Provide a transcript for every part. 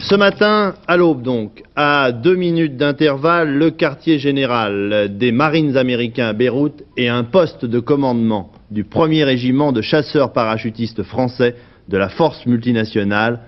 Ce matin, à l'aube donc, à deux minutes d'intervalle, le quartier général des marines américains à Beyrouth et un poste de commandement du 1er régiment de chasseurs parachutistes français de la force multinationale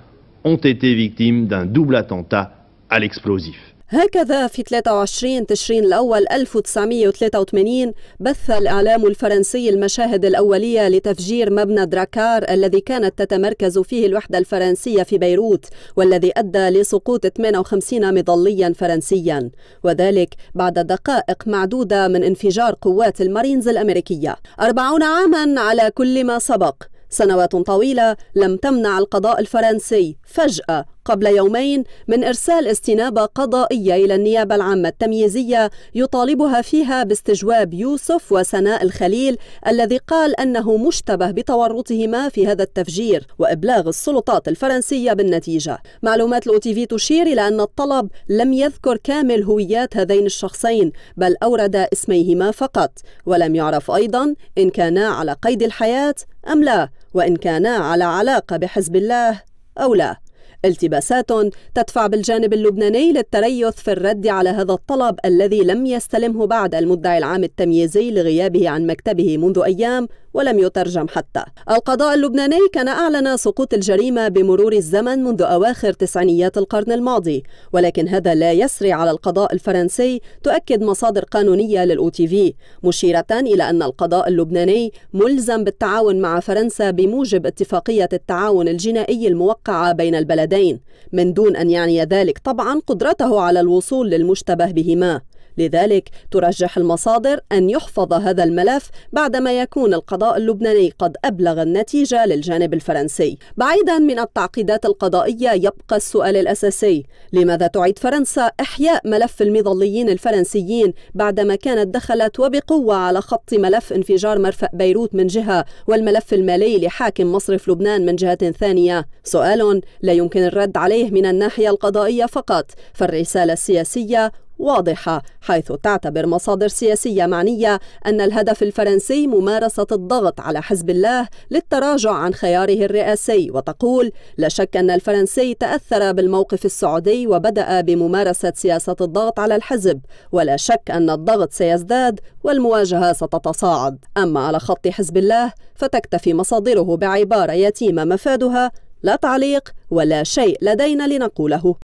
ont été victimes d'un double attentat à l'explosif. هكذا في 23 تشرين الأول 1983 بث الإعلام الفرنسي المشاهد الأولية لتفجير مبنى دراكار الذي كانت تتمركز فيه الوحدة الفرنسية في بيروت والذي أدى لسقوط 58 مظليا فرنسيا وذلك بعد دقائق معدودة من انفجار قوات المارينز الأمريكية 40 عاما على كل ما سبق سنوات طويلة لم تمنع القضاء الفرنسي فجأة قبل يومين من إرسال استنابة قضائية إلى النيابة العامة التمييزية يطالبها فيها باستجواب يوسف وسناء الخليل الذي قال أنه مشتبه بتورطهما في هذا التفجير وإبلاغ السلطات الفرنسية بالنتيجة معلومات في تشير إلى أن الطلب لم يذكر كامل هويات هذين الشخصين بل أورد اسميهما فقط ولم يعرف أيضا إن كانا على قيد الحياة أم لا وإن كانا على علاقة بحزب الله أو لا التباسات تدفع بالجانب اللبناني للتريث في الرد على هذا الطلب الذي لم يستلمه بعد المدعي العام التمييزي لغيابه عن مكتبه منذ أيام ولم يترجم حتى القضاء اللبناني كان أعلن سقوط الجريمة بمرور الزمن منذ أواخر تسعينيات القرن الماضي ولكن هذا لا يسري على القضاء الفرنسي تؤكد مصادر قانونية للأو تي في مشيرة إلى أن القضاء اللبناني ملزم بالتعاون مع فرنسا بموجب اتفاقية التعاون الجنائي الموقعة بين البلدين من دون أن يعني ذلك طبعا قدرته على الوصول للمشتبه بهما لذلك ترجح المصادر أن يحفظ هذا الملف بعدما يكون القضاء اللبناني قد أبلغ النتيجة للجانب الفرنسي بعيدا من التعقيدات القضائية يبقى السؤال الأساسي لماذا تعيد فرنسا إحياء ملف المظليين الفرنسيين بعدما كانت دخلت وبقوة على خط ملف انفجار مرفأ بيروت من جهة والملف المالي لحاكم مصرف لبنان من جهة ثانية سؤال لا يمكن الرد عليه من الناحية القضائية فقط فالرسالة السياسية واضحة حيث تعتبر مصادر سياسية معنية أن الهدف الفرنسي ممارسة الضغط على حزب الله للتراجع عن خياره الرئاسي وتقول لا شك أن الفرنسي تأثر بالموقف السعودي وبدأ بممارسة سياسة الضغط على الحزب ولا شك أن الضغط سيزداد والمواجهة ستتصاعد أما على خط حزب الله فتكتفي مصادره بعبارة يتيمة مفادها لا تعليق ولا شيء لدينا لنقوله